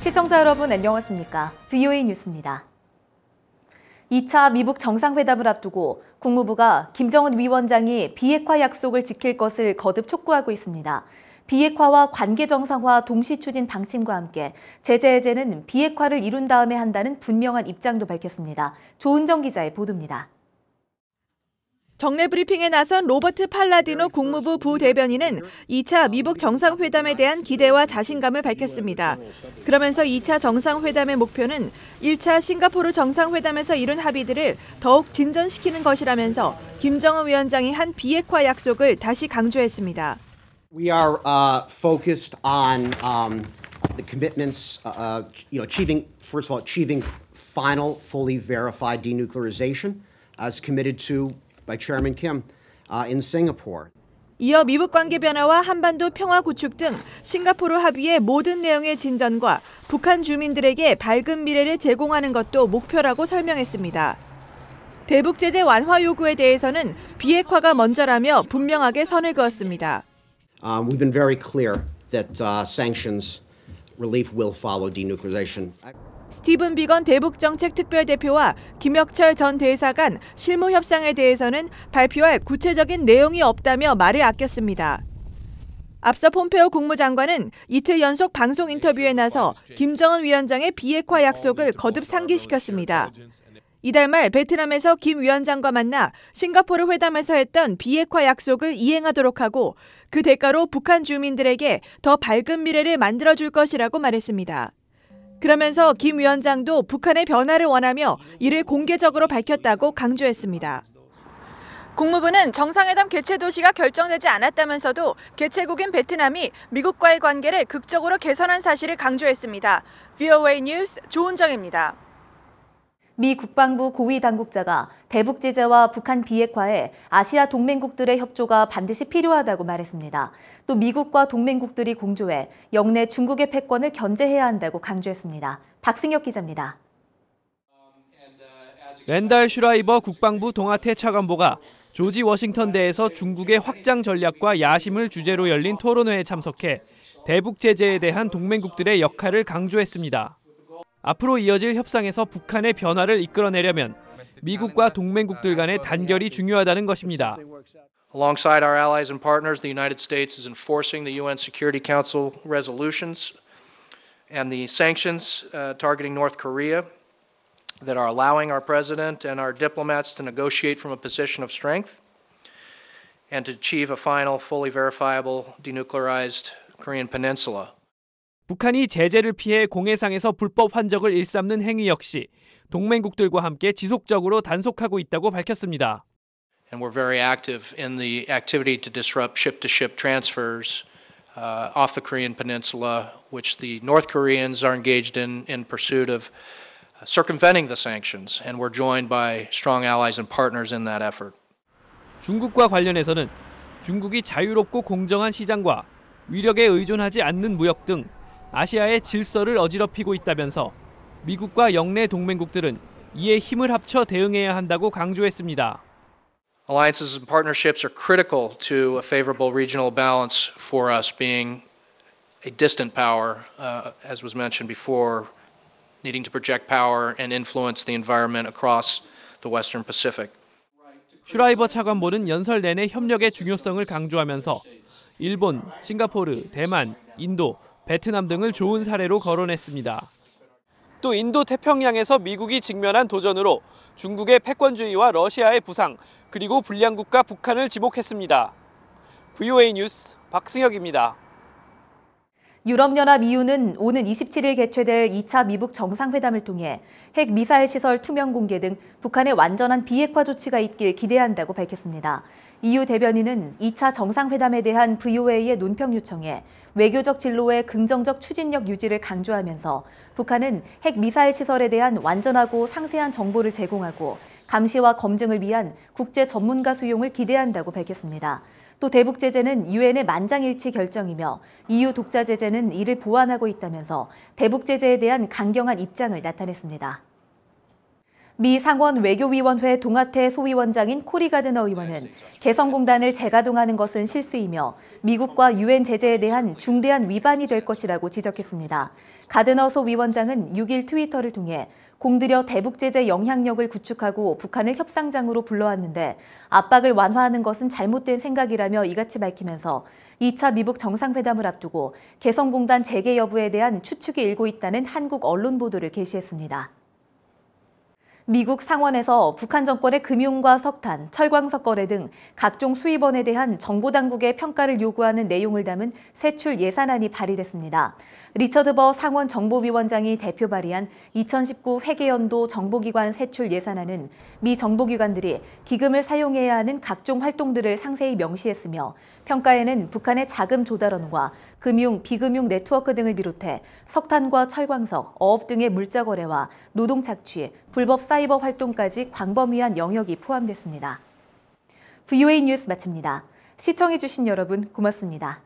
시청자 여러분 안녕하십니까. VOA 뉴스입니다. 2차 미북 정상회담을 앞두고 국무부가 김정은 위원장이 비핵화 약속을 지킬 것을 거듭 촉구하고 있습니다. 비핵화와 관계 정상화 동시 추진 방침과 함께 제재 해제는 비핵화를 이룬 다음에 한다는 분명한 입장도 밝혔습니다. 조은정 기자의 보도입니다. 정례 브리핑에 나선 로버트 팔라디노 국무부 부대변인은 2차 미북 정상회담에 대한 기대와 자신감을 밝혔습니다. 그러면서 2차 정상회담의 목표는 1차 싱가포르 정상회담에서 이룬 합의들을 더욱 진전시키는 것이라면서 김정은 위원장이 한 비핵화 약속을 다시 강조했습니다. We are uh, focused on um, the commitments, uh, you know, achieving first of all achieving final, fully verified denuclearization as committed to by Chairman Kim uh, in Singapore. 이어 미국 관계 변화와 한반도 평화 구축 등 싱가포르 합의의 모든 내용의 진전과 북한 주민들에게 밝은 미래를 제공하는 것도 목표라고 설명했습니다. 대북 제재 완화 요구에 대해서는 비핵화가 먼저라며 분명하게 선을 그었습니다. Um, we've been very clear that uh, sanctions relief will follow denuclearization. 스티븐 비건 대북정책특별대표와 김혁철 전 대사 간 실무 협상에 대해서는 발표할 구체적인 내용이 없다며 말을 아꼈습니다. 앞서 폼페오 국무장관은 이틀 연속 방송 인터뷰에 나서 김정은 위원장의 비핵화 약속을 거듭 상기시켰습니다. 이달 말 베트남에서 김 위원장과 만나 싱가포르 회담에서 했던 비핵화 약속을 이행하도록 하고 그 대가로 북한 주민들에게 더 밝은 미래를 만들어줄 것이라고 말했습니다. 그러면서 김 위원장도 북한의 변화를 원하며 이를 공개적으로 밝혔다고 강조했습니다. 국무부는 정상회담 개최 도시가 결정되지 않았다면서도 개최국인 베트남이 미국과의 관계를 극적으로 개선한 사실을 강조했습니다. VOA 뉴스 조은정입니다. 미 국방부 고위 당국자가 대북 제재와 북한 비핵화에 아시아 동맹국들의 협조가 반드시 필요하다고 말했습니다. 또 미국과 동맹국들이 공조해 영내 중국의 패권을 견제해야 한다고 강조했습니다. 박승혁 기자입니다. 렌달 슈라이버 국방부 동아태 차관보가 조지 워싱턴 대에서 중국의 확장 전략과 야심을 주제로 열린 토론회에 참석해 대북 제재에 대한 동맹국들의 역할을 강조했습니다. 앞으로 이어질 협상에서 북한의 변화를 이끌어내려면 미국과 동맹국들 간의 단결이 중요하다는 것입니다. Alongside our allies and partners, the United States is enforcing the UN Security Council resolutions and the sanctions uh, targeting North Korea that are allowing our president and our diplomats to negotiate from a position of strength and to achieve a final, fully verifiable denuclearized Korean peninsula. 북한이 제재를 피해 공해상에서 불법 환적을 일삼는 행위 역시 동맹국들과 함께 지속적으로 단속하고 있다고 밝혔습니다. And we're very active in the activity to disrupt ship-to-ship transfers uh, off the Korean Peninsula, which the North Koreans are engaged in in pursuit of circumventing the sanctions. And we're joined by strong allies and partners in that effort. 중국과 관련해서는 중국이 자유롭고 공정한 시장과 위력에 의존하지 않는 무역 등 아시아의 질서를 어지럽히고 있다면서 미국과 영내 동맹국들은 이에 힘을 합쳐 대응해야 한다고 강조했습니다. Alliances and partnerships are critical to a favorable regional balance for us being a distant power uh, as was mentioned before needing to project power and influence the environment across the western pacific. 슈라이버 차관보는 연설 내내 협력의 중요성을 강조하면서 일본, 싱가포르, 대만, 인도 베트남 등을 좋은 사례로 거론했습니다. 또 인도 태평양에서 미국이 직면한 도전으로 중국의 패권주의와 러시아의 부상, 그리고 불량국가 북한을 지목했습니다. VOA 뉴스 박승혁입니다. 유럽연합 EU는 오는 27일 개최될 2차 미북 정상회담을 통해 핵 미사일 시설 투명 공개 등 북한의 완전한 비핵화 조치가 있길 기대한다고 밝혔습니다. EU 대변인은 2차 정상회담에 대한 VOA의 논평 요청에 외교적 진로의 긍정적 추진력 유지를 강조하면서 북한은 핵 미사일 시설에 대한 완전하고 상세한 정보를 제공하고 감시와 검증을 위한 국제 전문가 수용을 기대한다고 밝혔습니다. 또 대북 제재는 유엔의 만장일치 결정이며 EU 독자 제재는 이를 보완하고 있다면서 대북 제재에 대한 강경한 입장을 나타냈습니다. 미 상원 외교위원회 동아태 소위원장인 코리 가드너 의원은 개성공단을 재가동하는 것은 실수이며 미국과 유엔 제재에 대한 중대한 위반이 될 것이라고 지적했습니다. 가드너 소위원장은 6일 트위터를 통해 공들여 대북 제재 영향력을 구축하고 북한을 협상장으로 불러왔는데 압박을 완화하는 것은 잘못된 생각이라며 이같이 밝히면서 2차 미북 정상회담을 앞두고 개성공단 재개 여부에 대한 추측이 일고 있다는 한국 언론 보도를 게시했습니다. 미국 상원에서 북한 정권의 금융과 석탄, 철광석 거래 등 각종 수입원에 대한 정보 당국의 평가를 요구하는 내용을 담은 세출 예산안이 발의됐습니다. 리처드 버 상원 정보위원장이 대표 발의한 2019 회계연도 정보기관 세출 예산안은 미 정보기관들이 기금을 사용해야 하는 각종 활동들을 상세히 명시했으며 평가에는 북한의 자금 조달원과 금융, 비금융 네트워크 등을 비롯해 석탄과 철광석, 어업 등의 물자 거래와 노동 착취, 불법 사이 사이버 활동까지 광범위한 영역이 포함됐습니다. VOA 뉴스 마칩니다. 시청해주신 여러분 고맙습니다.